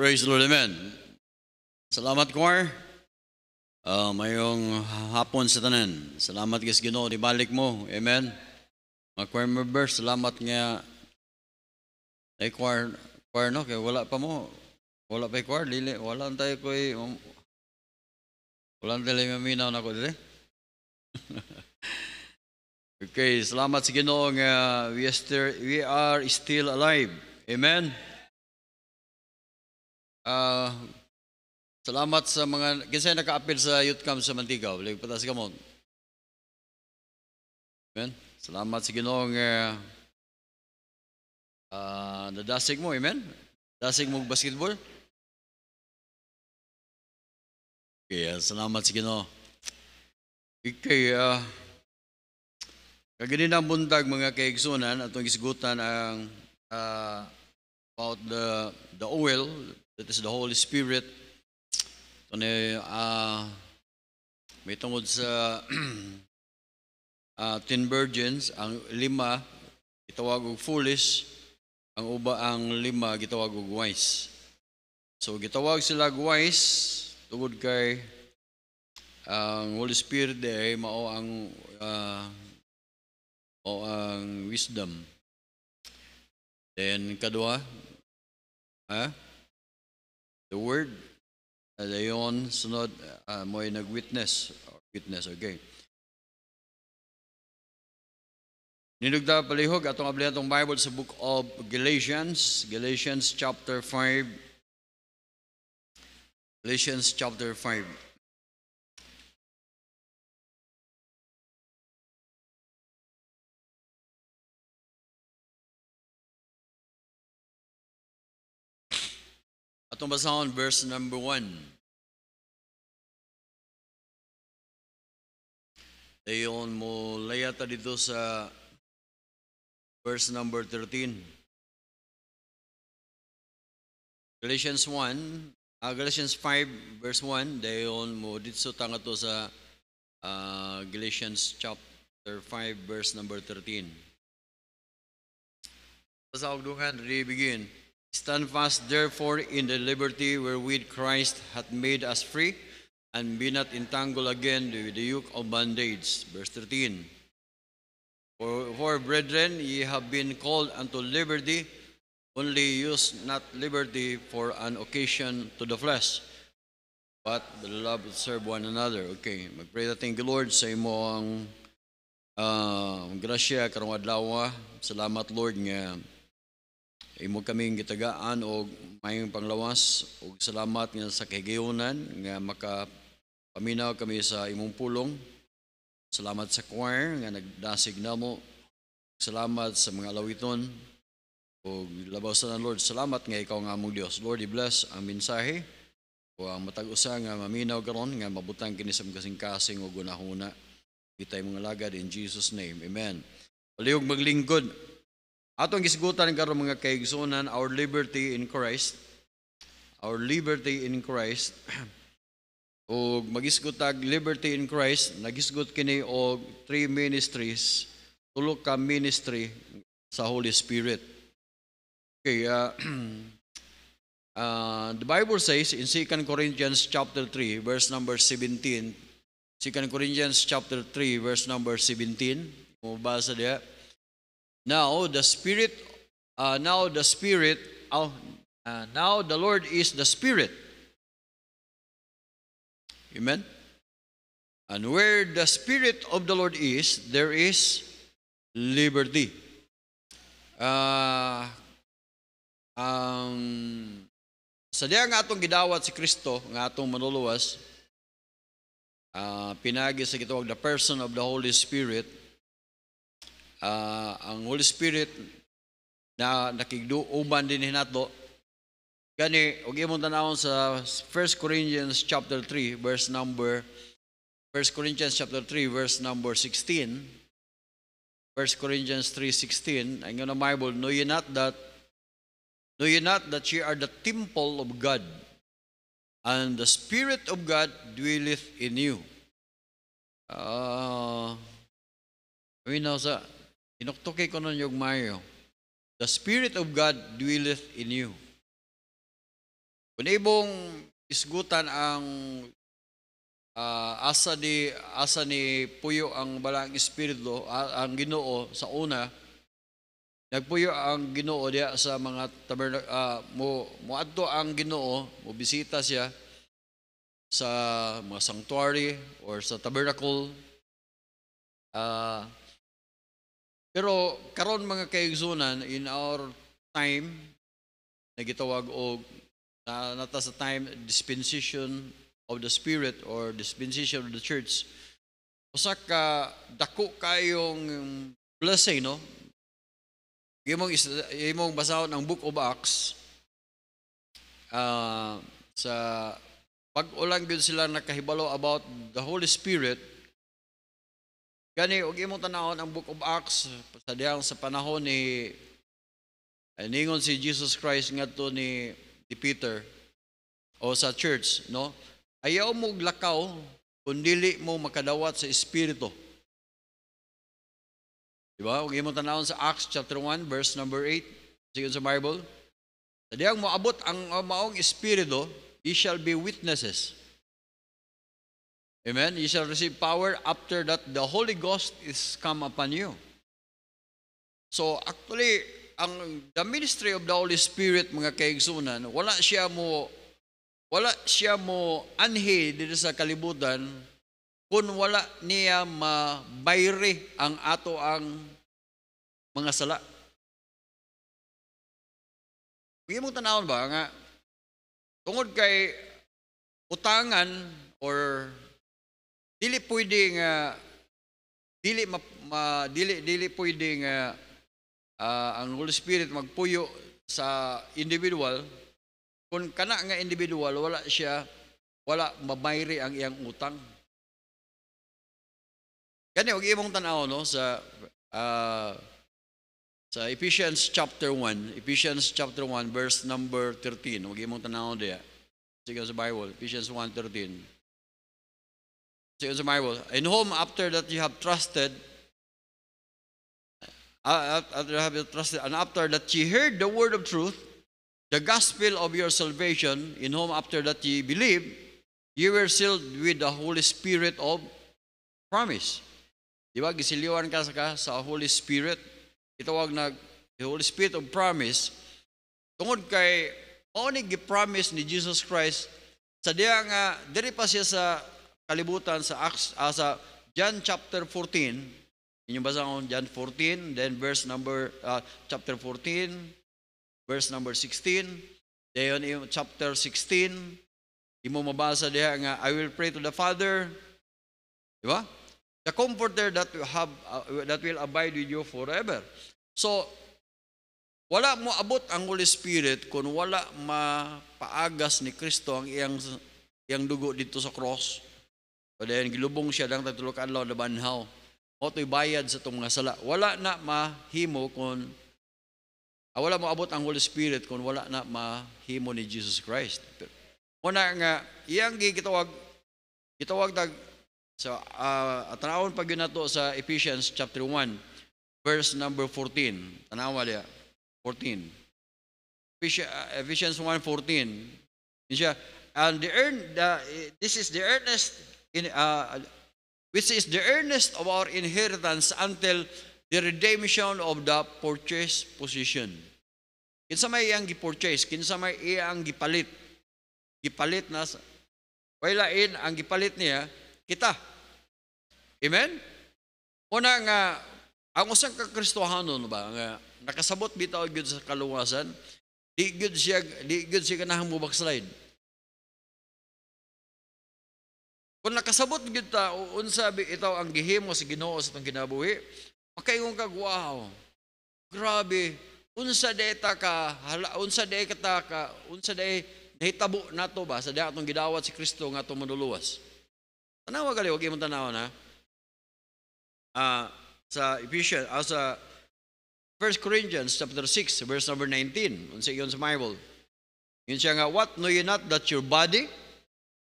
Praise the Lord, amen. Salamat, choir. Uh, mayong hapon sa tanan. Salamat guys Ginoo, di balik mo. Amen. Mga choir members, salamat nga ay choir, choir no, kaya wala pa mo. Wala pa choir, lili. Wala tayo ko um, wala tayo maminaw na ko dili. okay, salamat sa Ginoo nga we are, we are still alive. Amen. Uh, salamat sa mga, kasi naka-appeal sa youth camp sa Mantigaw. Ligpatas ka mo. Amen. Salamat sa ginong uh, uh, nadasig mo. Amen. Dasig mo basketball. Okay, uh, salamat sa ginoo. Ikay, uh, Kaganina ang bundag mga kaigsunan atong isgutan ang uh, about the the oil that is the Holy Spirit. Ito na, uh, may tungod sa uh, ten virgins, ang lima, gitawag og foolish, ang uba ang lima, gitawag og wise. So, gitawag sila wise, tungod kay ah, ang Holy Spirit ay mao ang uh, ah, o ang wisdom. Then, kadua, ha? Huh? the word. Dayon, uh, sunod, uh, uh, mo'y nag-witness. Or witness, okay. Ninugda palihog atong ablihatong Bible sa book of Galatians, Galatians chapter 5. Galatians chapter 5. atong basahon verse number 1. Ayon mo layata dito sa verse number 13. Galatians 1, uh, ah, Galatians 5 verse 1, dayon mo dito tanga to sa uh, Galatians chapter 5 verse number 13. Sa ugdukan, re-begin. Stand fast, therefore, in the liberty wherewith Christ hath made us free, and be not entangled again with the yoke of bondage. Verse 13. For, for brethren, ye have been called unto liberty, only use not liberty for an occasion to the flesh, but the love serve one another. Okay, magpray natin kay Lord sa imo ang uh, ah, grasya karong adlaw. Ah. Salamat Lord nga Imo eh, kaming gitagaan og mayong panglawas o salamat nga sa kahigayonan nga makapaminaw kami sa imong pulong. Salamat sa choir nga nagdasig na mo. Salamat sa mga alawiton. O labaw sa ng Lord, salamat nga ikaw nga among Dios. Lord, i-bless ang mensahe o ang matag-usa nga maminaw karon nga mabutang kini sa kasing-kasing o gunahuna. Kita mga lagad in Jesus name. Amen. Palihog maglingkod. Atong gisgutan karon mga kaigsoonan, our liberty in Christ. Our liberty in Christ. o magisgot liberty in Christ, nagisgot kini og three ministries, tulo ka ministry sa Holy Spirit. Okay, uh, uh, the Bible says in 2 Corinthians chapter 3 verse number 17. 2 Corinthians chapter 3 verse number 17. Mabasa diya. Now the Spirit, uh, now the Spirit, oh, uh, now the Lord is the Spirit. Amen? And where the Spirit of the Lord is, there is liberty. Uh, um, sa diya nga atong gidawat si Kristo, nga atong manuluwas, uh, pinagi sa gitawag the person of the Holy Spirit, uh, ang Holy Spirit na nakigduuban din hinato gani og imo tan-awon sa 1 Corinthians chapter 3 verse number 1 Corinthians chapter 3 verse number 16 1 Corinthians 3:16 ang na Bible know you not that know you not that you are the temple of God and the spirit of God dwelleth in you uh, ah, we know sa Inuktuki ko nun yung Mario. The Spirit of God dwelleth in you. Kung ibong isgutan ang uh, asa ni asa ni puyo ang balang espiritu uh, ang Ginoo sa una nagpuyo ang Ginoo diya sa mga tabernak uh, ah, mo moadto ang Ginoo mo bisita siya sa mga sanctuary or sa tabernacle uh, pero karon mga kaigsunan in our time nagitawag og uh, nata sa time dispensation of the spirit or dispensation of the church. usak ka dako kayong blessing no. Imong imong basahon ang book of Acts uh, sa pag-ulang gyud sila nakahibalo about the Holy Spirit Gani, huwag imong tanahon ang Book of Acts, sa pasadiyang sa panahon ni ningon si Jesus Christ ngadto ni, ni Peter o sa church, no? Ayaw mo lakaw kun dili mo makadawat sa Espiritu. Diba? Huwag imong tanahon sa Acts chapter 1, verse number 8, sigon sa Bible. Sadiyang moabot ang ah, maong Espiritu, ye shall be witnesses. Amen. You shall receive power after that the Holy Ghost is come upon you. So actually, ang the ministry of the Holy Spirit mga kaigsunan, wala siya mo wala siya mo anhi dito sa kalibutan kung wala niya mabayri ang ato ang mga sala. Bigyan mong tanawon ba nga tungod kay utangan or dili pwedeng uh, dili ma, ma, dili dili pwedeng uh, ah, uh, ang Holy Spirit magpuyo sa individual kung kana nga individual wala siya wala mamayri ang iyang utang kani og imong tan-aw no sa uh, sa Ephesians chapter 1 Ephesians chapter 1 verse number 13 og imong tan-aw diya sige sa Bible Ephesians 1:13 it was a marvel. In whom, after that you have trusted, uh, after have you trusted, and after that you heard the word of truth, the gospel of your salvation, in whom after that you believe, you were sealed with the Holy Spirit of promise. Di ba, gisiliwan ka sa, ka sa Holy Spirit, itawag na the Holy Spirit of promise, tungod kay, only gi-promise ni Jesus Christ, sa diya nga, diri pa siya sa kalibutan sa Acts, uh, sa John chapter 14. Inyong basa ko John 14, then verse number, uh, chapter 14, verse number 16. Dayon yung chapter 16, imo mabasa diha nga, I will pray to the Father. Di ba? The comforter that you have, uh, that will abide with you forever. So, wala mo abot ang Holy Spirit kung wala mapaagas ni Kristo ang iyang, iyang dugo dito sa cross. O then, gilubong siya lang ang adlaw na banhaw. O to'y bayad sa itong mga sala. Wala na mahimo kung ah, wala mo abot ang Holy Spirit kung wala na mahimo ni Jesus Christ. Muna nga, iyang gigitawag gitawag dag sa so, uh, ah, atraon pag yun nato sa Ephesians chapter 1 verse number 14. Tanawa liya. 14. Ah, Ephesians 1:14. Siya, and the earn the, this is the earnest in, uh, which is the earnest of our inheritance until the redemption of the purchase position. Kinsa may iyang gipurchase, kinsa may iyang gipalit. Gipalit na sa Wala in ang gipalit niya kita. Amen? Una nga ang usang kakristohanon ba nga nakasabot bitaw gyud sa kaluwasan, di gyud siya di gyud siya kanahang mubakslide. Kung nakasabot gid ta o unsabi ang gihimo sa si Ginoo sa tong kinabuhi, makaingon kag wow. Grabe, unsa day ta ka hala, unsa day ka ta ka unsa day nahitabo na to ba sa atong gidawat si Kristo nga atong manuluwas. Tanawa gali wag imong tanawon na. Uh, sa Ephesians uh, sa 1 Corinthians chapter 6 verse number 19 unsa iyon sa Bible. Yun siya nga what know you not that your body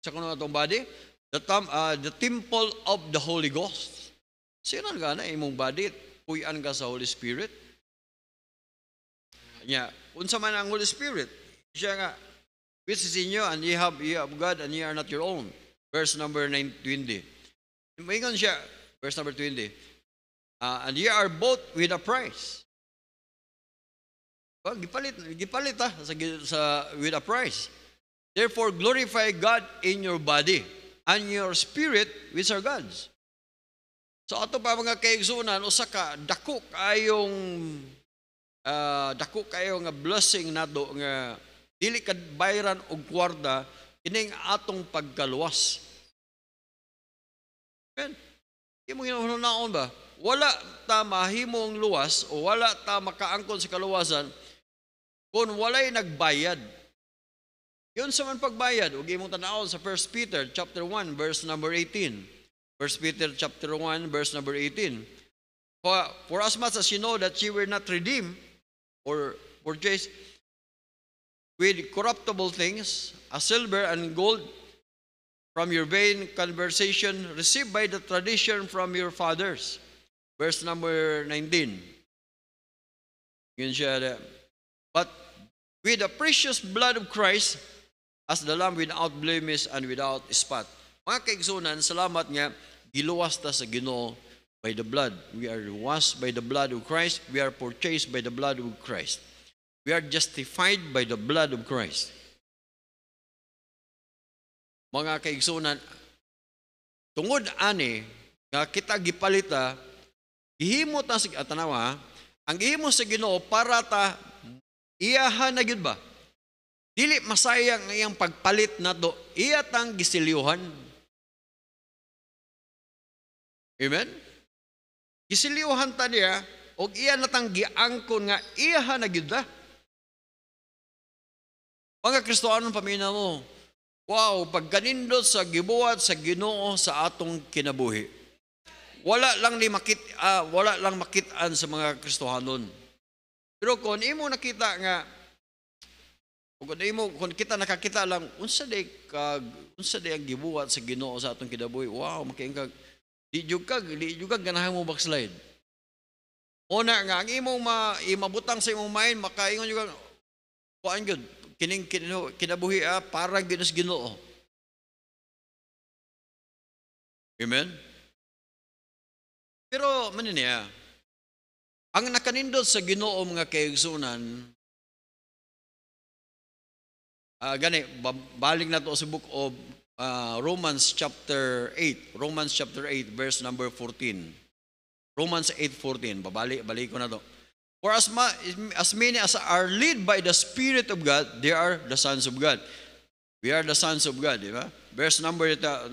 sa kuno atong body The, tam, uh, the temple of the Holy Ghost. Sino nga na eh, imong body, puyan ka sa Holy Spirit. Nya, unsa man ang Holy Spirit? Siya nga, which is in you, and ye have, ye have God, and ye are not your own. Verse number 20. Maingon siya, verse number 20. Uh, ah, and ye are bought with a price. Well, gipalit, gipalit ha, ah, sa, sa, with a price. Therefore, glorify God in your body and your spirit which are God's. So ato pa mga kaigsunan o saka, dako kayong uh, dako kayo nga blessing do, nga dili kad bayran og kwarta ining atong pagkaluwas. Amen. Imo ginahunaon ba? Wala ta mahimong luwas o wala ta makaangkon sa kaluwasan kung walay nagbayad Yun sa man pagbayad, huwag imong tanaw sa 1 Peter chapter 1 verse number 18. 1 Peter chapter 1 verse number 18. For, for as much as you know that you were not redeemed or purchased with corruptible things, as silver and gold from your vain conversation received by the tradition from your fathers. Verse number 19. Yun siya. Uh, but with the precious blood of Christ, as the lamb without blemish and without spot. Mga kaigsunan, salamat nga, giluwas ta sa ginoo by the blood. We are washed by the blood of Christ. We are purchased by the blood of Christ. We are justified by the blood of Christ. Mga kaigsunan, tungod ani nga kita gipalita gihimo ta sig atanawa ang gihimo sa Ginoo para ta iyahan na gyud ba Dili masayang iyang pagpalit na do, Iyat ang gisilyuhan. Amen? Gisilyuhan ta niya, o iya natang giangkon nga iha na gyuda. Ah. Mga Kristoanong pamina mo, wow, pagkanindot sa gibuhat sa Ginoo sa atong kinabuhi. Wala lang ni makit uh, wala lang makitaan sa mga Kristohanon. Pero kung imo nakita nga Ug mo kun kita nakakita lang unsa day kag unsa day ang gibuhat sa Ginoo sa atong kidaboy. Wow, makiingkag di jud kag di jud kag ganahan mo backslide. Una nga ang imong ma, imabutang sa imong mind makaingon jud kag kuan jud kining kinabuhi ah, parang ginas Ginoo. Amen. Pero maniniya ang nakanindot sa Ginoo mga kaigsunan uh, gani, balik na to sa book of uh, Romans chapter 8. Romans chapter 8, verse number 14. Romans 8.14. babali, balik ko na to. For as, ma, as many as are led by the Spirit of God, they are the sons of God. We are the sons of God, di ba? Verse number 15.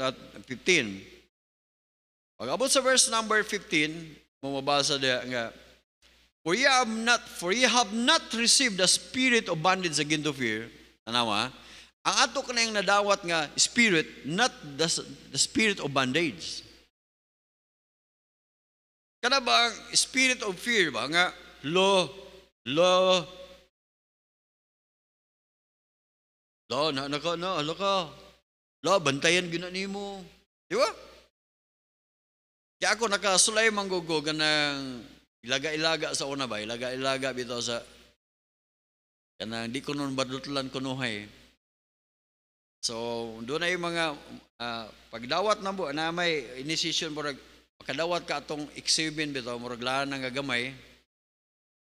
Pag abot sa verse number 15, mamabasa niya nga, For ye have not, for ye have not received the spirit of bondage again to fear, Tanawa? Ang ato kanayang nadawat nga spirit, not the, the spirit of bondage. Kana ba ang spirit of fear ba nga law, law, law, na na, naka na ala ka lo bantayan gina nimo di ba Kaya ako nakasulay manggugo ganang ilaga-ilaga sa una ba ilaga-ilaga bitaw sa Kanang di ko nun badutlan kunuhay. So, doon ay mga uh, pagdawat na, bu, na may inisisyon mo, makadawat ka atong exhibin bito, murag lahan ng gagamay.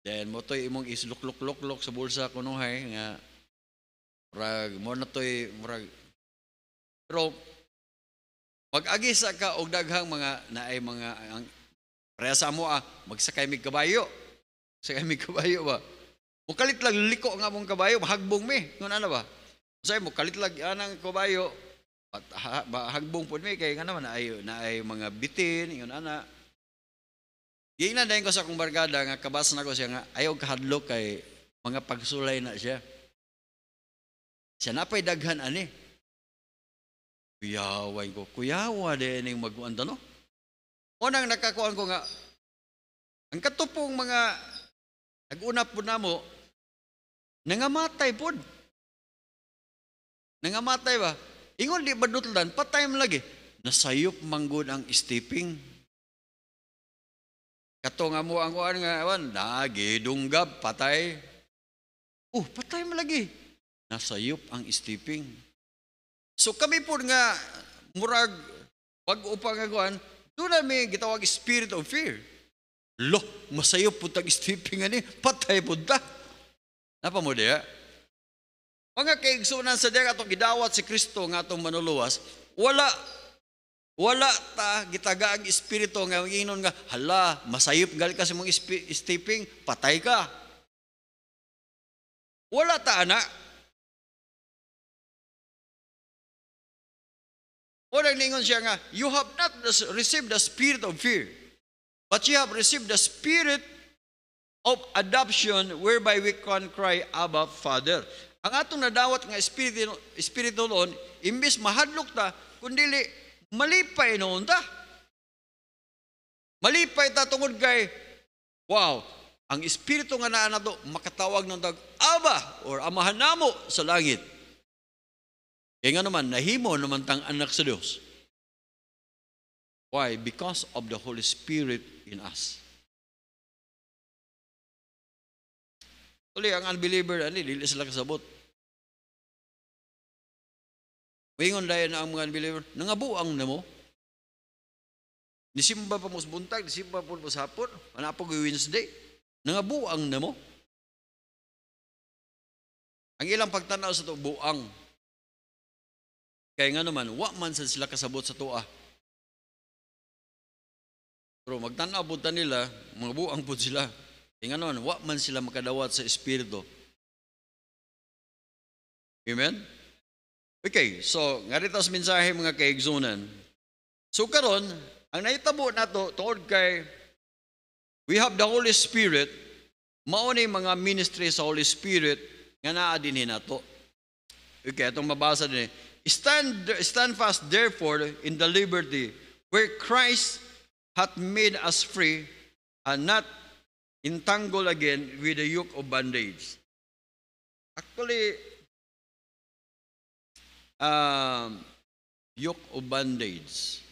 Then, mo to'y imong isluk sa bulsa kunuhay nga murag, mo na to'y murag. Pero, pag-agi ka og daghang mga naay mga ang, presa mo ah, magsakay mig kabayo. sakay mig kabayo ba? Mo kalit lang liko nga mong kabayo, hagbong mi. Ngon ana ba? Say mo kalit lang anang kabayo. At hagbong pud mi kay nga naman ayo na ay mga bitin, ingon ana. Giina dayon ko sa akong barkada nga kabas na ko siya nga ayaw kahadlok kay mga pagsulay na siya. Siya napay daghan ani. Kuyawan ko. Kuyawa din yung maguan no? Unang nakakuan ko nga, ang katupong mga naguna po na mo, Nangamatay po. Nangamatay ba? Ingon di badutlan, patay mo lagi. Nasayop manggod ang steeping. Kato nga mo ang kuan nga awan, lagi dunggab, patay. Uh, patay mo lagi. Nasayop ang steeping. So kami po nga, murag, pag upang kuan, doon may gitawag spirit of fear. Loh, masayop po tag steeping ani, patay po ta. Napa mo diya? Mga kaigsunan sa diya atong gidawat si Kristo nga atong manuluwas, wala wala ta gitaga ang espiritu nga inon nga hala masayop gal ka sa mong stepping patay ka. Wala ta ana. O ningon siya nga, you have not received the spirit of fear, but you have received the spirit of adoption whereby we can cry, Abba, Father. Ang atong nadawat nga espiritu, espiritu noon, imbis mahadlok ta, kundili malipay noon ta. Malipay ta tungod kay, wow, ang espiritu nga naa nato makatawag ng dag Abba, or amahan namo sa langit. Kaya nga naman, nahimo naman tang anak sa Dios. Why? Because of the Holy Spirit in us. Uli, ang unbeliever, ani, dili sila kasabot. Wingon dahil na ang mga unbeliever, nangabuang na mo. Nisimba pa mo sa buntag, nisimba po mo sa hapon, manapag Wednesday, nangabuang na mo. Ang ilang pagtanaw sa to, buang. Kaya nga naman, wa man sa sila kasabot sa tuwa. Pero magtanaw po nila, mga buang po sila. Inganon, wa man sila makadawat sa Espiritu. Amen? Okay, so nga rito sa mensahe mga kaigsunan. So karon, ang naitabo na to, toward kay we have the Holy Spirit, mao ni mga ministry sa Holy Spirit nga naa dinhi to. Okay, atong mabasa din. Stand, stand fast therefore in the liberty where Christ hath made us free and not entangled again with the yoke of bondage. Actually, um, yoke of bondage.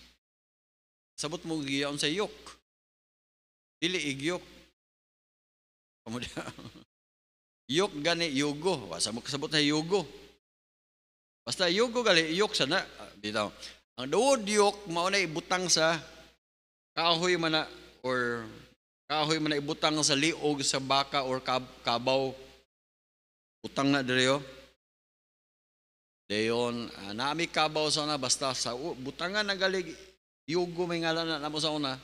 Sabot mo giyaon sa yoke. Dili igyok. Kamuda. yok gani yugo. Wasa mo kasabot na yugo. Basta yugo gali yok sana bitaw. Ah, Ang duod yok mao na ibutang sa kahoy mana or Kahoy man ibutang sa liog sa baka or kabaw. Butang na direyo. Oh. Dayon, uh, ah, naami kabaw sa una, basta sa uh, butangan na galig, yugo may ngalan na namo sa una.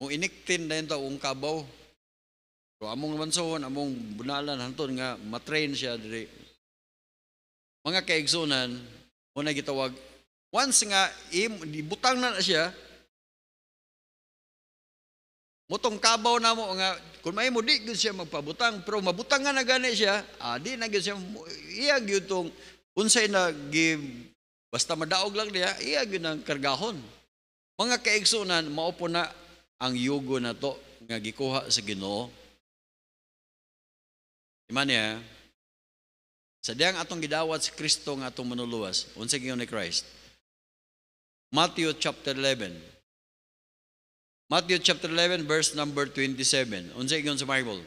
Kung iniktin na yun to, kung kabaw. So, among mansohon, among bunalan, hanton nga, matrain siya dire. Mga kaigsunan, muna gitawag, once nga, im, butang na, na siya, Motong kabaw na mo nga kun may mo di gyud siya magpabutang pero mabutang nga na gani siya, ah, di na gyud siya iya gyud tong unsay na give basta madaog lang niya, iya gyud ang kargahon. Mga kaigsunan maupo na ang yugo na to nga gikuha sa Ginoo. Iman niya, sa diyang atong gidawat si Kristo nga atong manuluwas, unsa gyud ni Christ. Matthew chapter 11, Matthew chapter 11 verse number 27. Unsa ingon sa Bible?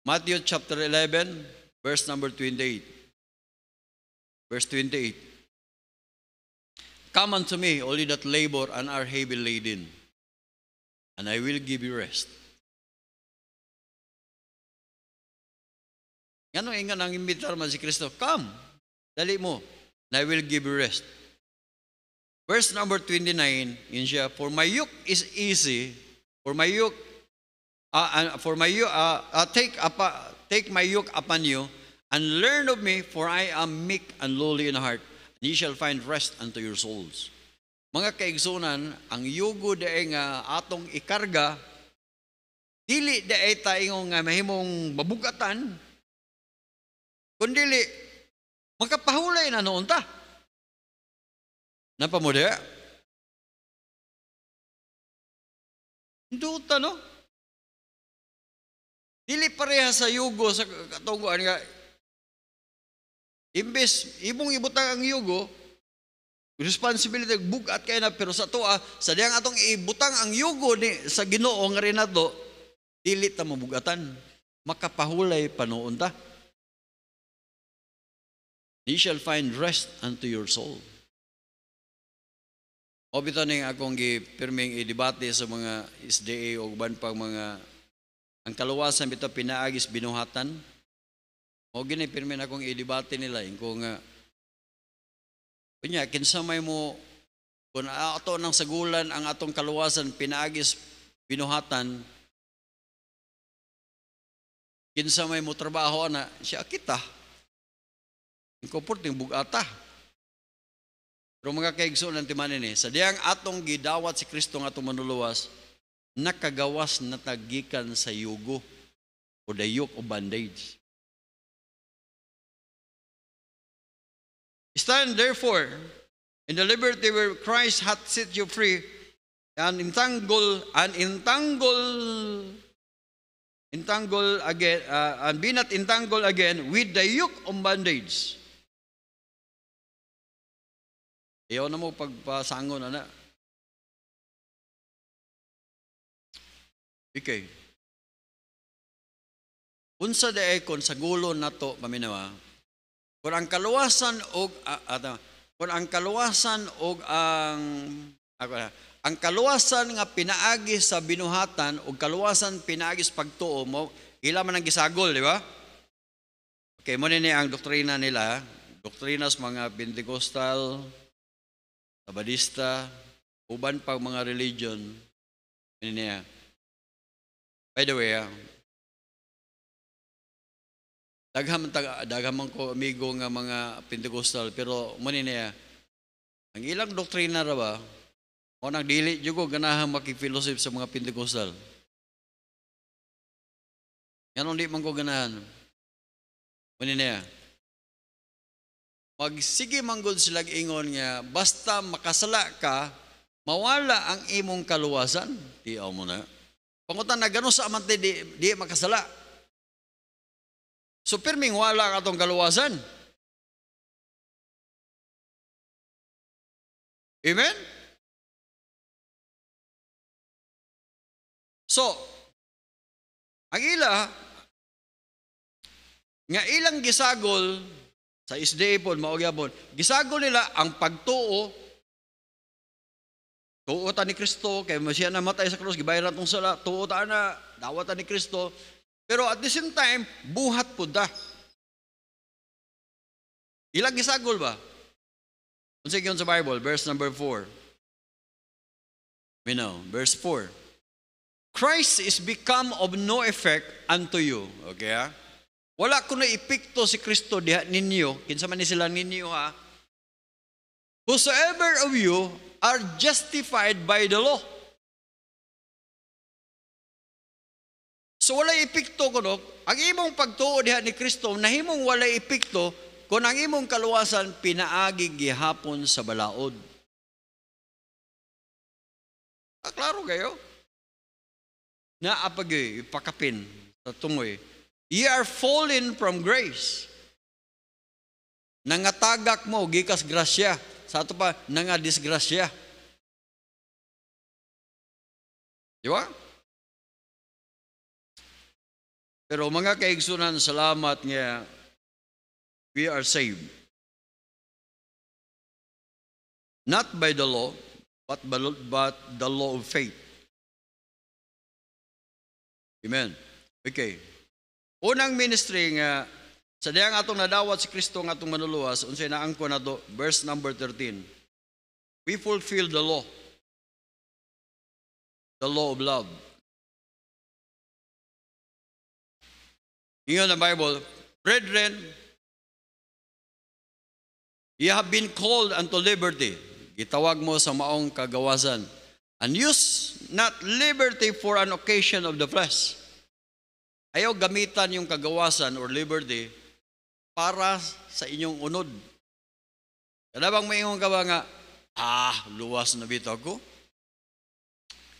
Matthew chapter 11 verse number 28. Verse 28. Come unto me, all ye that labor and are heavy laden, and I will give you rest. Ngano ingon ang imitar man si Kristo, Come, dali mo, and I will give you rest. Verse number 29, yun siya, For my yoke is easy, for my yoke, uh, uh for my yoke, uh, uh, take, up, uh, take my yoke upon you, and learn of me, for I am meek and lowly in heart, and ye shall find rest unto your souls. Mga kaigsunan, ang yugo de nga atong ikarga, dili dae tayo nga mahimong babugatan, kundili, makapahulay na noon ta. Napamuli? Duta, no? Dili pareha sa yugo sa katunguan nga. Imbes, imong ibutang ang yugo, responsibility bugat kay na pero sa toa sa diyang atong ibutang ang yugo ni sa Ginoo nga rin nato dili ta mabugatan makapahulay panuon ta Ye shall find rest unto your soul. O bitaning akong gipirming i-debate sa mga SDA o uban pang mga ang kaluwasan bito pinaagis binuhatan. O ginipirmin akong i-debate nila kung nga uh, kunya kinsamay mo kung ato nang sagulan ang atong kaluwasan pinaagis binuhatan kinsamay mo trabaho na siya kita. Ang comfort bugata. Kung mga kaigsoon ng timanin eh, sa diyang atong gidawat si Kristo nga manuluwas, nakagawas na tagikan sa yugo o dayok o bandage. Stand therefore in the liberty where Christ hath set you free and entangle and entangle entangle again uh, and be not entangled again with the yoke of bondage. Iyaw na mo pagpasangon na na. Ikay. Unsa de kon sa gulo nato paminawa. Kun ang kaluwasan og uh, kun ang kaluwasan og ang ako na, ang kaluwasan nga pinaagi sa binuhatan og kaluwasan pinaagi sa pagtuo mo ila man ang gisagol di ba? Okay, mo ni ang doktrina nila, doktrinas mga Pentecostal, Kabadista, uban pa mga religion. Niya. By the way, ah, dagham dagham ko amigo nga mga Pentecostal pero muni niya ang ilang doktrina ra ba o nang dili jugo ganahang makipilosip sa mga Pentecostal Ganon di man ko ganahan. Muni niya magsige manggod sila ingon nga basta makasala ka mawala ang imong kaluwasan di mo na pangutan na gano sa amante di, di makasala so pirming wala ka tong kaluwasan amen so ang ila nga ilang gisagol sa SDA po, maugyabon. Gisago nila ang pagtuo, tuota ni Kristo, kay siya namatay sa krus, gibayaran tong sala, tuota na, dawata ni Kristo. Pero at the same time, buhat po da. Ilang gisagol ba? Unsa gyud sa Bible, verse number 4. We know, verse 4. Christ is become of no effect unto you. Okay, ha? Ah? Wala ko na epekto si Kristo diha ninyo, kinsa man ni sila ninyo ha. Whosoever of you are justified by the law. So wala epekto kuno. Ang imong pagtuo diha ni Kristo nahimong wala epekto kung ang imong kaluwasan pinaagi gihapon sa balaod. Ah, klaro kayo? Na apagay, ipakapin sa tungoy Ye are fallen from grace. Nangatagak mo, gikas grasya. Sa ato pa, nanga disgrasya. Di ba? Pero mga kaigsunan, salamat nga we are saved. Not by the law, but, by, but the law of faith. Amen. Okay. Unang ministry nga sa dayang atong nadawat si Kristo nga atong manuluwas unsay na angko nato verse number 13. We fulfill the law. The law of love. Yun ang Bible. Brethren, you have been called unto liberty. Gitawag mo sa maong kagawasan. And use not liberty for an occasion of the flesh Ayaw gamitan yung kagawasan or liberty para sa inyong unod. Kanabang maingon ka ba nga, ah, luwas na bito ako?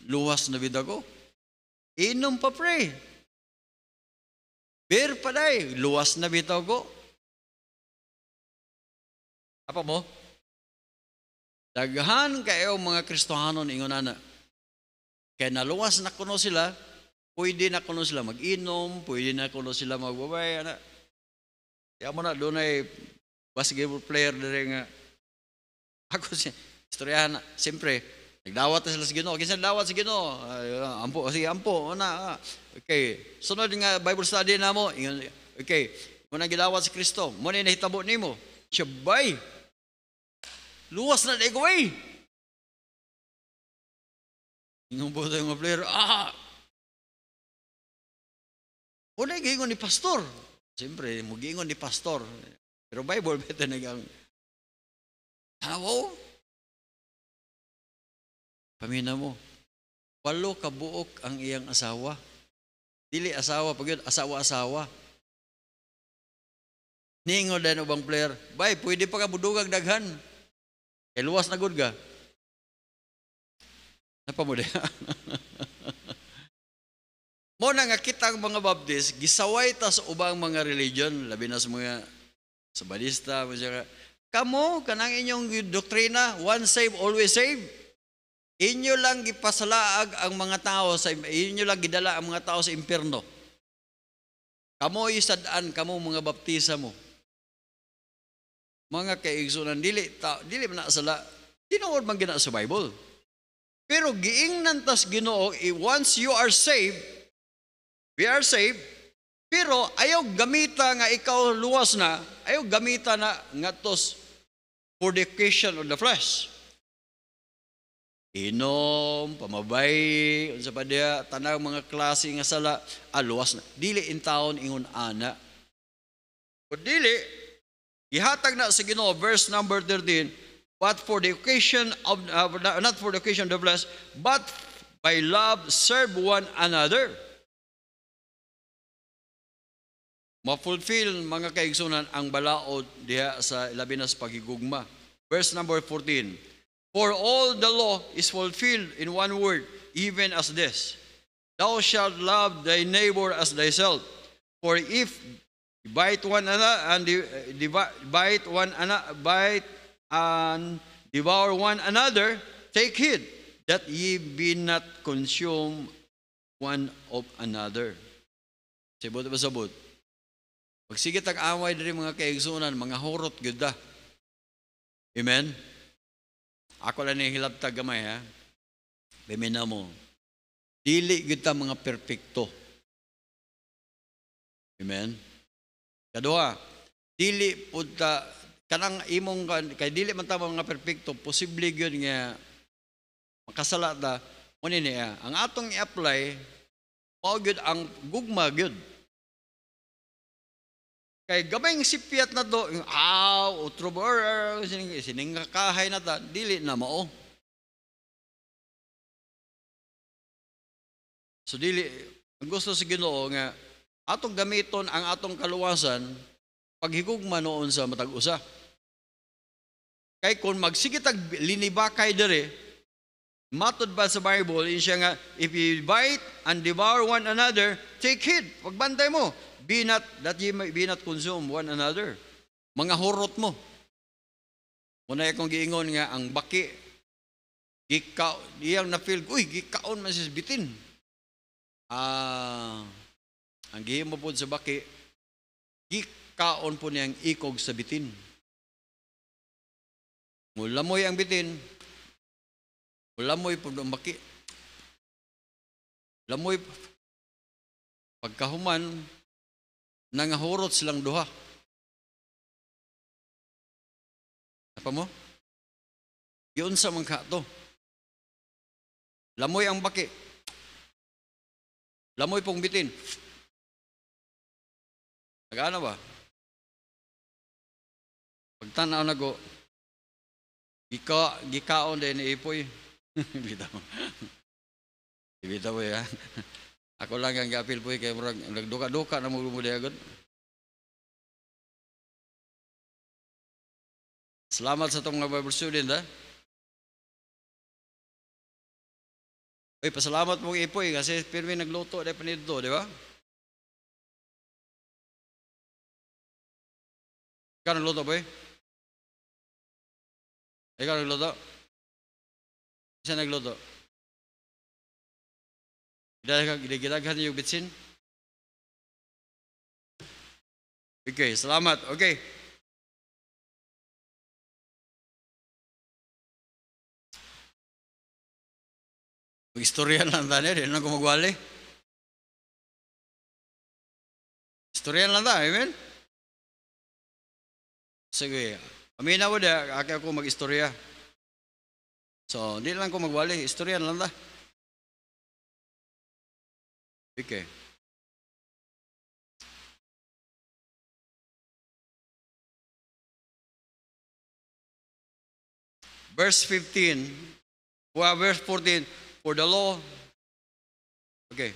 Luwas na bito ako? Inom pa pre. Beer pa day, luwas na bito ako? Apa mo? Daghan kayo mga Kristohanon ingon ana. Kaya naluwas na kuno sila, Pwede na kuno sila mag-inom, pwede na kuno sila magbabay. Ana. Kaya mo na, doon ay basketball player na rin nga. Ako si, istoryahan na, siyempre, nagdawat na sila sa si Ginoo. Kinsa nagdawat sa si Ginoo? Uh, ampo, sige, ampo, ana. Ah. Okay, sunod nga Bible study na mo. Okay, muna gidawat si Kristo. Muna nahitabo nimo. Siya bay. Luwas na dagway. Ingon po tayo mga player, ah, Una giingon ni pastor. Siyempre, mugingon ni pastor. Pero Bible beto nagang Tanawo? Pamina mo. Walo kabuok ang iyang asawa. Dili asawa, pag yun, asawa-asawa. Ningo din ubang player, bay, pwede pa ka budugag daghan. Kay eh, luwas na good ka. Napa mo din. Mo na nga kita ang mga Baptist, gisaway ta sa ubang mga religion, labi na sa mga Sabalista, mga Kamo, kanang inyong doktrina, one save, always save. Inyo lang gipasalaag ang mga tao, sa, inyo lang gidala ang mga tao sa impierno. Kamo isadaan, kamo mga baptisa mo. Mga kaigsunan, dili, ta, dili man sala, tinuod man gina sa Bible. Pero giingnan tas ginoo, once you are saved, We are saved. Pero ayaw gamita nga ikaw luwas na, ayaw gamita na nga tos fornication of the flesh. Inom, pamabay, unsa pa dia, tanaw mga klase nga sala, aluwas ah, na. Dili in town ingon ana. Kun dili, gihatag na sa Ginoo verse number 13, but for the occasion of uh, not for the occasion of the flesh, but by love serve one another. mafulfill mga kaigsunan ang balaod diha sa labinas pagigugma. Verse number 14. For all the law is fulfilled in one word, even as this. Thou shalt love thy neighbor as thyself. For if bite one another and bite one another, bite and devour one another, take heed that ye be not consumed one of another. Sabot ba sabot? Pag sige tag away diri mga kaigsunan, mga hurot gyud ah. Amen. Ako lang ni hilabtag gamay ha. Bimina mo. Dili gyud mga perpekto. Amen. Kaduha, dili pud ta kanang imong kay dili man ta mga perpekto, posible gyud nga makasala ta. Muna niya, ang atong i-apply, mao gyud ang gugma gyud Kay gabay ng sipiat na do, yung aw, utro bar, siningakahay na ta, dili na mao. So dili, ang gusto sa Ginoo nga atong gamiton ang atong kaluwasan paghigugma noon sa matag usa. Kay kung magsigit ag linibakay dere, matod ba sa Bible in siya nga if you bite and devour one another, take heed, pagbantay mo. Be not, that ye may, be not consume one another. Mga hurot mo. Muna akong giingon nga, ang baki, gikaw, iyang na-feel, uy, gikaon man sis bitin. Ah, ang gihimo po sa baki, gikaon po niyang ikog sa bitin. Mulamoy ang bitin, mulamoy po ang baki. Lamoy, pagkahuman, nangahurot silang duha. Apa mo? Yun sa mga to. Lamoy ang baki. Lamoy pong bitin. Nagana ba? Pagtanaw na ko, gika, gikaon din ipoy. Bitaw. Bitaw ya. Eh, Ako lang ang gapil po eh, kay murag nagduka-duka na mo gumudayagon. Salamat sa tong mga Bible student, ha? Oy, pasalamat mong ipoy kasi pirmi nagluto na panito, di ba? Ikaw nagluto po eh? Ikaw nagluto? Isa nagluto? kan yuk bitsin. Oke, okay, selamat. Oke. Okay. Historian lantanya dia nak mau guale. Historian lantai, amen. Sige. Amin na wala, aku ako mag-istorya. So, hindi lang ko magwali, istorya lang Ike. Verse 15, well, verse 14, for the law. Okay.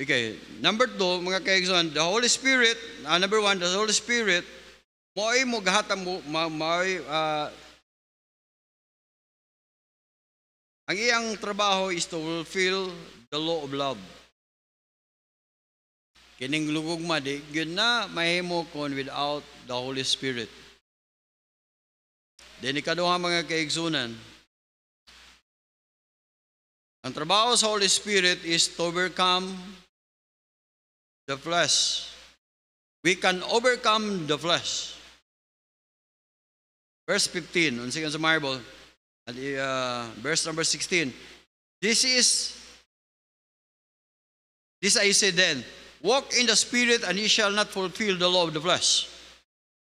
Okay. Number two, mga kaigsoon, the Holy Spirit, uh, number one, the Holy Spirit, mo'y ay mo gahatang mo, mo ah, ang iyang trabaho is to fulfill the law of love. Kining lugugma ma di, yun na mahimo kon without the Holy Spirit. Dini kaduha mga kaigsunan, ang trabaho sa Holy Spirit is to overcome the flesh. We can overcome the flesh. Verse 15, unsikan sa marble, and, uh, verse number 16, This is This I say then, walk in the Spirit and ye shall not fulfill the law of the flesh.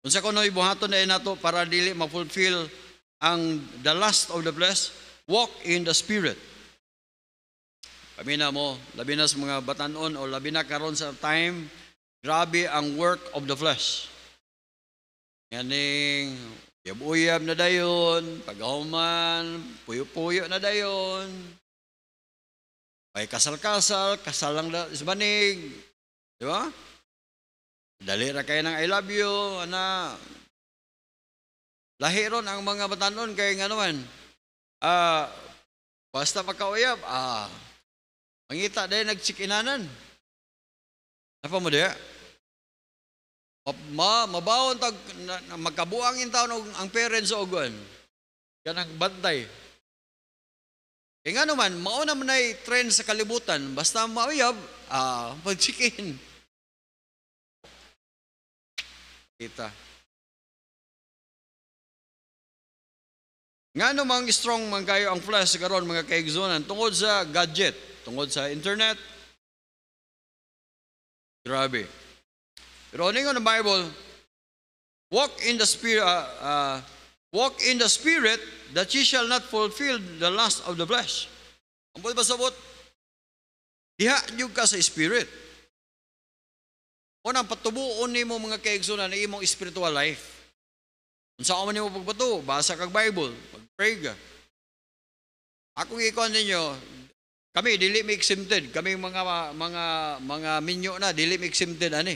Kung sa kuno ibuhaton na nato para dili ma-fulfill ang the lust of the flesh, walk in the Spirit. Kami na mo, labi na sa mga batanon o labi na karon sa time, grabe ang work of the flesh. Yaning, uyab-uyab na dayon, paghuman, puyo-puyo na dayon, may kasal-kasal, kasal lang isbanig. Di ba? Dali ra kayo ng I love you, ana. Lahi ron ang mga batanon kay nga naman. Ah, basta pagkauyab, ah, mangita dahil nagsikinanan. Napa mo diya? Ma, mabawon tag na, na, magkabuang in ang parents o gon. Ganang bantay. E nga naman, mauna man ay trend sa kalibutan, basta mauyab, ah, uh, chicken Kita. Nga namang strong man kayo ang flash karon mga kaigzonan, tungod sa gadget, tungod sa internet. Grabe. Pero ano yung ano, Bible, walk in the spirit, uh, uh, Walk in the Spirit, that ye shall not fulfill the lust of the flesh. Ang pwede ba sabot? Diha nyo ka sa Spirit. Unang patubuon ni mo mga kaigsunan na imong spiritual life. Kung saan man nimo pagpato, basa kag Bible, pag-pray ka. Akong ikon ninyo, kami dili mi exempted, kami mga mga mga minyo na dili mi exempted ani.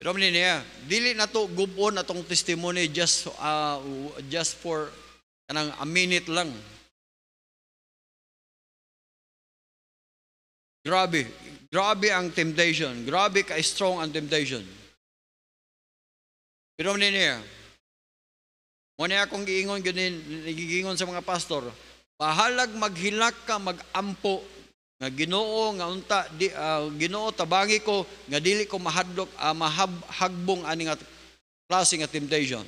Pero amin niya, dili na to gubon atong testimony just uh, just for kanang a minute lang. Grabe, grabe ang temptation. Grabe ka strong ang temptation. Pero amin niya, muna akong giingon ganin, giingon sa mga pastor, bahalag maghilak ka, magampo nga Ginoo nga unta di uh, Ginoo tabangi ko nga dili ko mahadlok uh, ah, mahagbong ani nga klase nga temptation.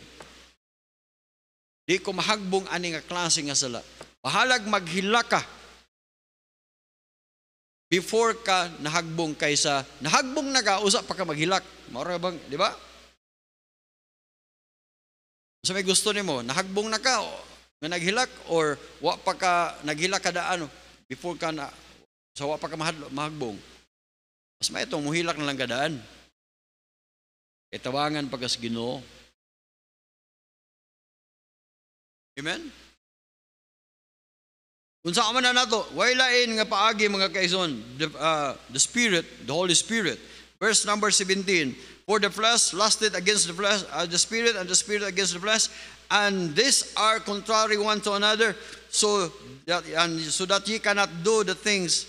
Di ko mahagbong ani nga klase nga sala. Pahalag maghila ka before ka nahagbong kaysa nahagbong na ka usa pa ka maghilak. Mao bang, di ba? Sa so, may gusto nimo, nahagbong na ka o, nga naghilak or wa pa ka naghilak ka ano before ka na So, wa pa ka mahadlo, mahagbong. Mas maito, muhilak na lang gadaan. Itawangan e pagkas ginoo. Amen? Unsa sa man na nato, wailain nga paagi mga kaison, the, uh, the Spirit, the Holy Spirit. Verse number 17, For the flesh lusted against the flesh, uh, the Spirit, and the Spirit against the flesh, and these are contrary one to another, so that, and, so that ye cannot do the things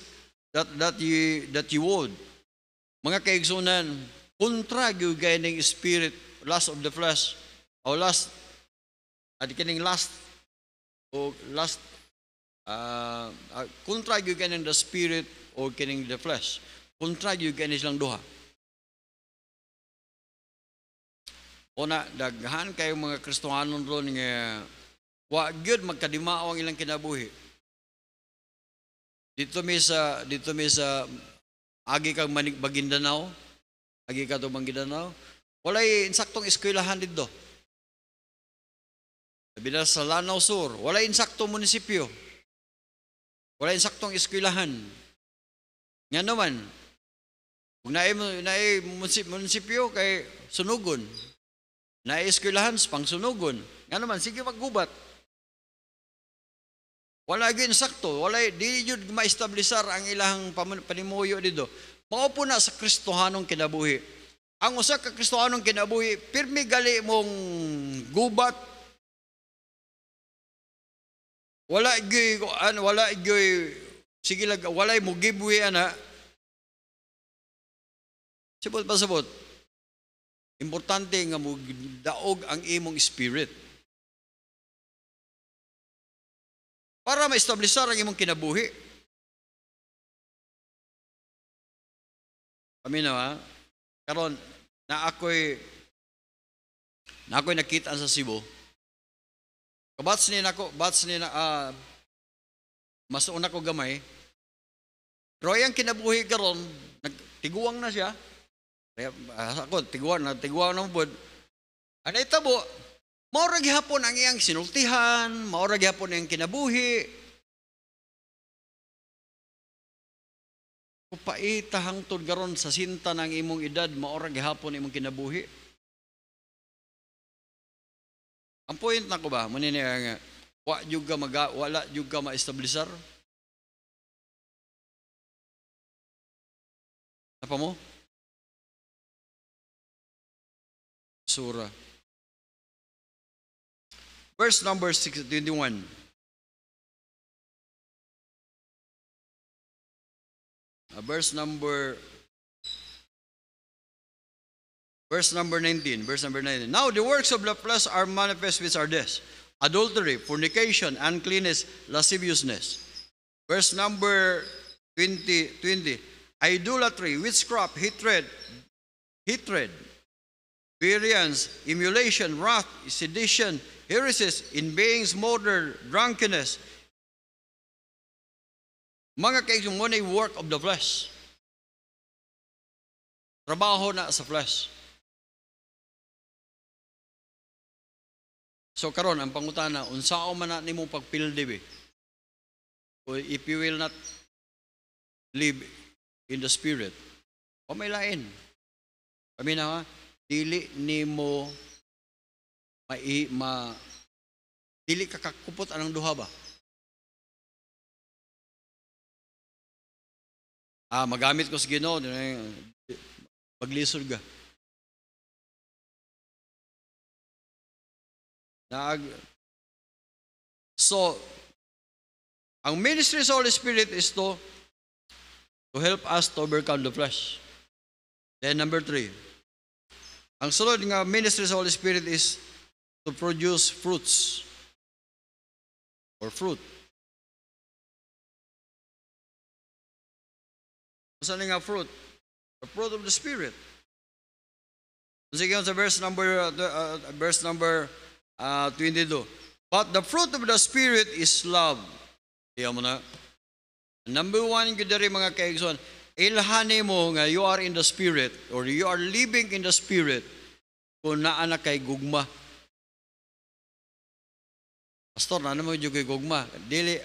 that, that, you, that you would. Mga kaigsoonan kontra yung ng spirit, last of the flesh, or last, at kining last, o last, uh, uh, kontra yung ng the spirit, or kining the flesh. Kontra yung lang duha. Una, daghan kayo mga Kristohanon ron nga wa gyud magkadimao ang ilang kinabuhi dito mi sa dito mi sa agi kag manig Maguindanao, agi ka to Maguindanao. Walay insaktong eskwelahan dito. Sabi na sa Lanao Sur, walay insaktong munisipyo. Walay insaktong eskwelahan. Nga naman, kung naay naay munisipyo kay sunugon, naay eskwelahan pang sunugon. Nga naman sige maggubat. Wala gyud sakto, wala dili jud maestablisar ang ilang panimuyo didto. Mao na sa Kristohanong kinabuhi. Ang usa ka Kristohanong kinabuhi, pirmi gali mong gubat. Wala gyud an wala gyud sige lang walay mo giveaway ana. Sibot pa sabot. Importante nga mo daog ang imong spirit para ma maestablishar ang imong kinabuhi. Kami na ha? karon na ako'y na ako'y nakita sa Cebu. Kabats ni nako, bats ni na uh, ah, mas una ko gamay. Pero ang kinabuhi karon, nagtiguang na siya. Kaya, ah, ako, tiguan na, tiguan ng bod. Ano itabo? Maura gihapon ang iyang sinultihan, maura gihapon ang kinabuhi. Kupaita hangtod garon sa sinta ng imong edad, maura gihapon imong kinabuhi. Ang point na ko ba, muna nga, wa juga ka maga, wala juga ka maestablisar. Napa mo? Surah Verse number 21. Uh, verse number verse number 19 verse number 19 now the works of the flesh are manifest which are this adultery fornication uncleanness lasciviousness verse number 20 20 idolatry witchcraft hatred hatred variance emulation wrath sedition heresies, in beings murder, drunkenness. Mga mo muna work of the flesh. Trabaho na sa flesh. So karon ang pangutana, unsao man na nimo pagpildi Or if you will not live in the spirit, o may lain. Kami na ha, dili nimo mai ma dili ka kakupot anang duha ba? Ah, magamit ko sa Ginoo, maglisod ka. Naag So, ang ministry sa Holy Spirit is to to help us to overcome the flesh. Then number three, ang sunod nga ministry sa Holy Spirit is to produce fruits or fruit. Saan nga fruit? The fruit of the Spirit. Sige sa verse number, uh, uh verse number uh, 22. But the fruit of the Spirit is love. Iyan mo na. Number one, yung dari mga kaigsoon, ilhani mo nga you are in the Spirit or you are living in the Spirit kung naa na kay gugma. Pastor, na ano mo yung gugma? Dili,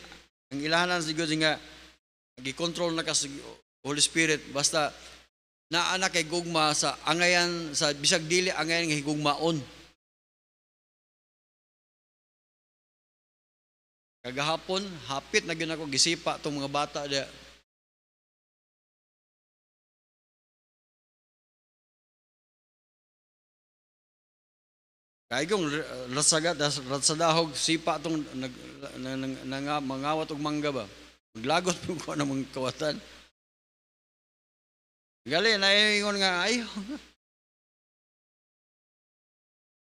ang ilahanan sa Diyos nga, gikontrol na ka sa Holy Spirit, basta naa na kay gugma sa angayan, sa bisag dili, angayan nga higugmaon. Kagahapon, hapit na gyud ako gisipa tong mga bata dia Kay kung rasaga rasadahog sipa tong nag nang, nang, mangawat og mangga ba. Maglagot pud ko namang kawatan. Gali na ingon nga ayo.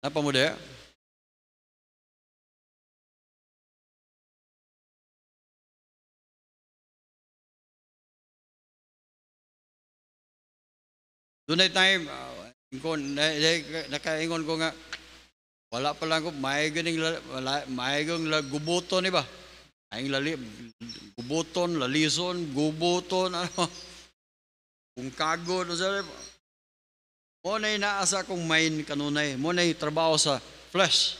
Napa mo de? Dunay time, uh, nakaingon ko nga, wala pa lang ko, maiganing, wala, maigang gubuton, iba. Aing lali, gubuton, lalison, gubuton, ano. Kung kago, no, sir. na naasa kong main kanunay. Muna'y trabaho sa flesh.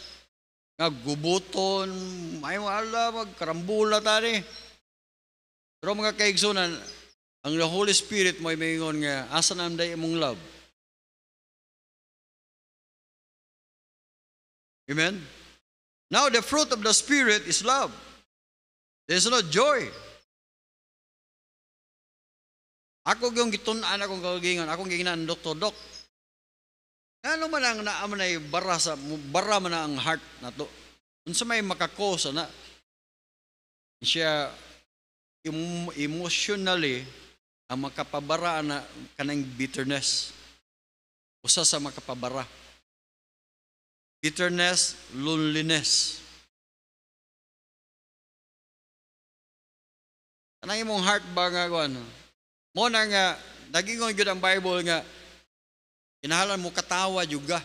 Nga gubuton, may wala, magkarambula tani. Pero mga kaigsunan, ang the Holy Spirit mo may ingon nga, asa na ang day imong love? Amen? Now, the fruit of the Spirit is love. There's no joy. Ako yung gitunan akong kagingon, akong ginginan doktor-dok. Ano man ang naam na bara sa bara man ang heart na to. Unsa may makakosa na siya emotionally ang makapabara na kanang bitterness. Usa sa makapabara bitterness, loneliness. Anang imong heart ba nga ko ano? Muna nga, nagingon yun ang Bible nga, inahalan mo katawa juga.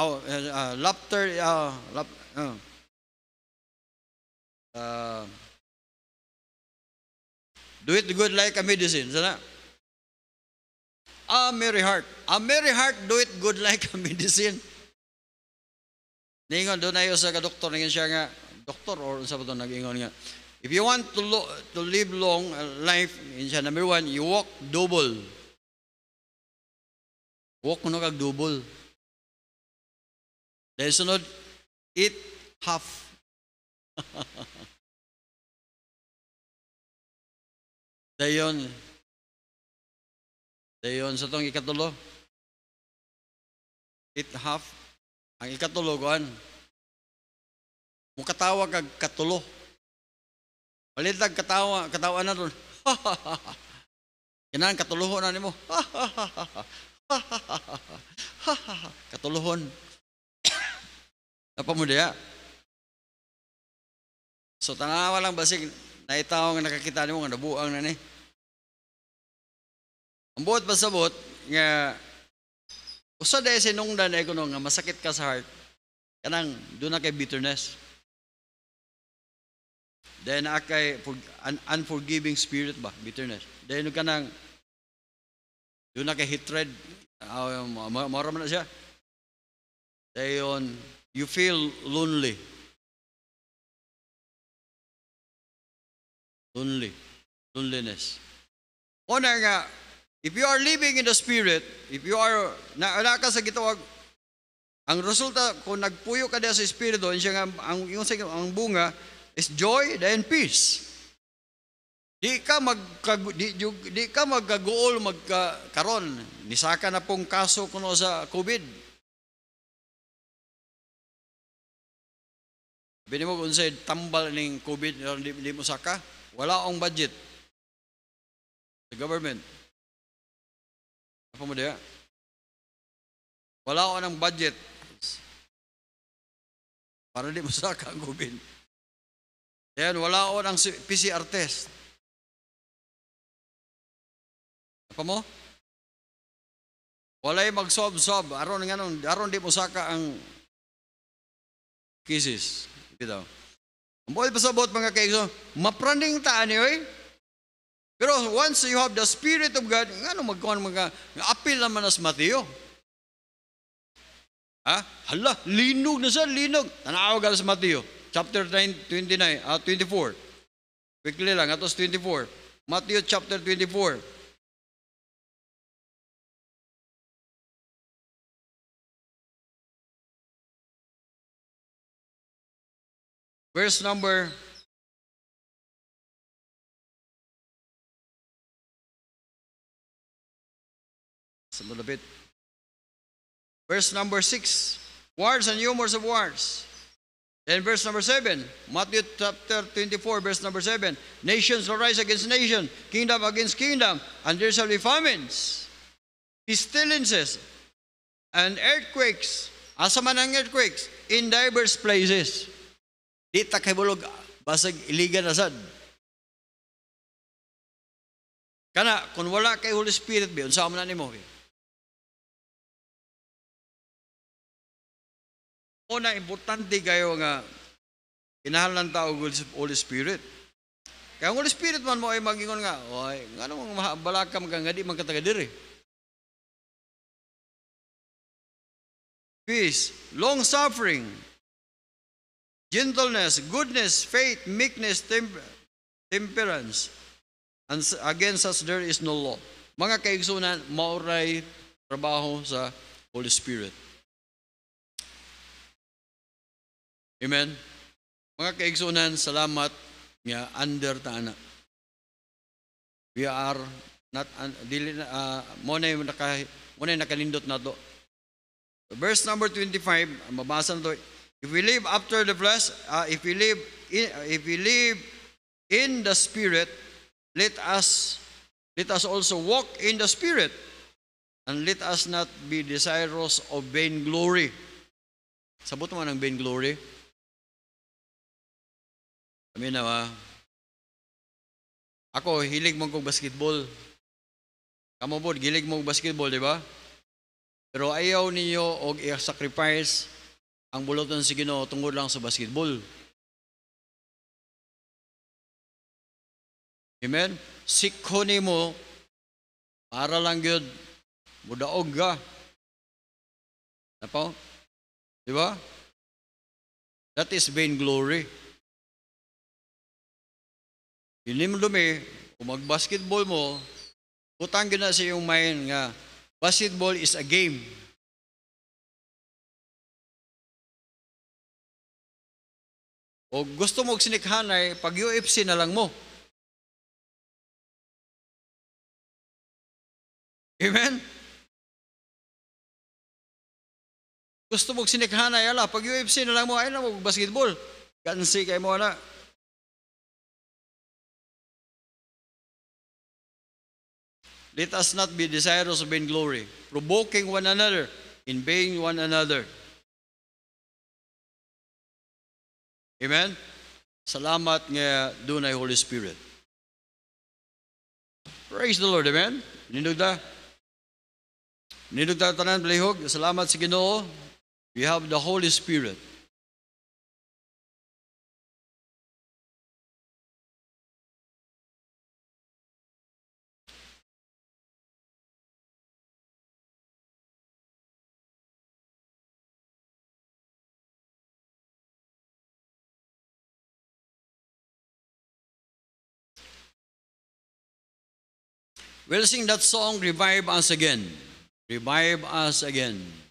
Oh, eh, uh, ah, uh, laughter, uh, ah, lap, uh, uh, ah. do it good like a medicine. Sana? A merry heart. A merry heart, do it good like a medicine. Ningon, do na sa doktor Ningon siya nga, doktor or unsa ba nag-ingon nga. If you want to, lo- to live long life, in siya, number one, you walk double. Walk mo na kag double. Dahil sunod, eat half. Dayon. Dayon sa tong ikatulo. Eat half ang ikatulogan, mukatawa kag katulo. Palit lang katawa, katawa na doon. Yan ang katuluhon na nimo. katuluhon. Napamudya. So tanawa lang basig naitaw nga nakakita nimo nga nabuang na ni. Ang buot pasabot nga Usa day sinungdan ay kuno nga masakit ka sa heart. Kanang do na kay bitterness. Then na kay un- unforgiving spirit ba, bitterness. Dai no kanang do na kay hatred. Uh, ah, Mara man na siya. Dai Dayon, you feel lonely. Lonely. Loneliness. Una nga, If you are living in the Spirit, if you are, naala ka sa gitawag, ang resulta, kung nagpuyo ka sa Espiritu, ang, siyang, ang, ang, ang bunga is joy, then peace. Di ka magkag di, di ka magkagool magkaron. Nisaka na pong kaso kuno sa COVID. Bini mo kung tambal ning COVID di, di mo saka, wala ang budget. The government. Apa mo diya? Wala ko ng budget. Para di masaka ang gubin. Ayan, wala ko ng PCR test. Apa ano mo? Walay magsob-sob. Aron nga nun, aron di musaka ang kisses. Bitaw. Ang buhay pasabot mga kaigso, mapraning taan niyo eh. Pero once you have the Spirit of God, ano magkuhan mga, apil naman sa Mateo. Ha? Hala, linog na siya, linog. Tanawa ka sa Mateo, chapter 9, 29, uh, 24. Quickly lang, atos 24. Mateo chapter 24. Verse number a little bit. Verse number 6, wars and rumors of wars. And verse number 7, Matthew chapter 24, verse number 7, Nations will rise against nation, kingdom against kingdom, and there shall be famines, pestilences, and earthquakes, asa ang earthquakes, in diverse places. Di takibulog, basag iligan asad. Kana, kung wala kay Holy Spirit, bi, unsa man na ni mo, eh. Una, importante kayo nga inahal ng tao Holy Spirit. Kaya ang Holy Spirit man mo ay magingon nga, oy, nga naman balakam ka nga di man katagadiri. Peace, long-suffering, gentleness, goodness, faith, meekness, temper temperance. And against us there is no law. Mga kaigsunan, mauray trabaho sa Holy Spirit. Amen? Mga kaigsunan, salamat nga under ta ana. We are not un, dili uh, mo na naka mo na nakalindot na to. Verse number 25, mabasa na to. If we live after the flesh, uh, if we live in, if we live in the spirit, let us let us also walk in the spirit and let us not be desirous of vain glory. Sabot mo ng vainglory. glory kami na, ah. ako, hilig mong kong basketball. Kamo po, gilig mo basketball, di ba? Pero ayaw ninyo og i-sacrifice ang buloton si Ginoo tungod lang sa basketball. Amen? Sikho ni mo para lang yun mudaog ka. Napo? Di ba? That is vainglory. glory. Ilimlumi, kung mag-basketball mo, butang na sa iyong mind nga, basketball is a game. O gusto mo sinikhanay, pag UFC na lang mo. Amen? Gusto mo sinikhanay, ala, pag UFC na lang mo, ay na mo, basketball. Gansi kay mo, na. Let us not be desirous of vain glory, provoking one another, envying one another. Amen? Salamat nga dunay Holy Spirit. Praise the Lord, amen? Nindugda? Nindugda tanan, balihog. Salamat sa Ginoo. We have the Holy Spirit. We'll sing that song, Revive Us Again. Revive Us Again.